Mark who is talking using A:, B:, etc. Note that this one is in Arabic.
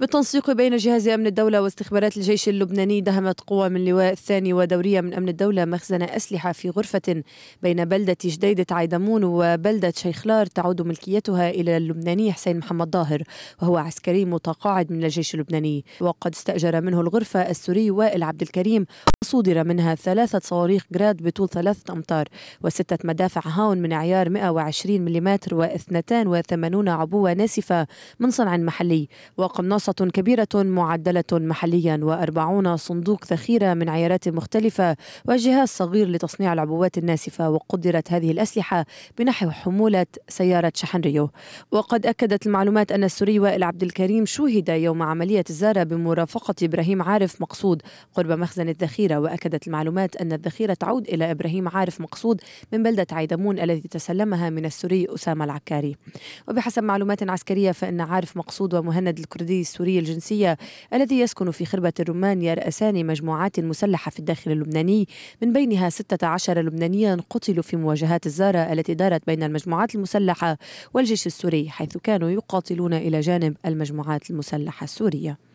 A: بالتنسيق بين جهاز أمن الدولة واستخبارات الجيش اللبناني دهمت قوى من لواء الثاني ودورية من أمن الدولة مخزن أسلحة في غرفة بين بلدة جديدة عيدمون وبلدة شيخلار تعود ملكيتها إلى اللبناني حسين محمد ظاهر وهو عسكري متقاعد من الجيش اللبناني وقد استأجر منه الغرفة السوري وائل عبد الكريم صودر منها ثلاثة صواريخ جراد بطول ثلاثة أمتار وستة مدافع هاون من عيار 120 ملم و82 عبوة ناسفة من صنع محلي وقناصة كبيرة معدلة محليا و40 صندوق ذخيرة من عيارات مختلفة وجهاز صغير لتصنيع العبوات الناسفة وقدرت هذه الأسلحة بنحو حمولة سيارة شحن ريو وقد أكدت المعلومات أن السوري وائل عبد الكريم شوهد يوم عملية الزارة بمرافقة إبراهيم عارف مقصود قرب مخزن الذخيرة وأكدت المعلومات أن الذخيرة تعود إلى إبراهيم عارف مقصود من بلدة عيدمون الذي تسلمها من السوري أسامة العكاري وبحسب معلومات عسكرية فإن عارف مقصود ومهند الكردي السوري الجنسية الذي يسكن في خربة الرمان يرأسان مجموعات مسلحة في الداخل اللبناني من بينها 16 لبنانيا قتلوا في مواجهات الزارة التي دارت بين المجموعات المسلحة والجيش السوري حيث كانوا يقاتلون إلى جانب المجموعات المسلحة السورية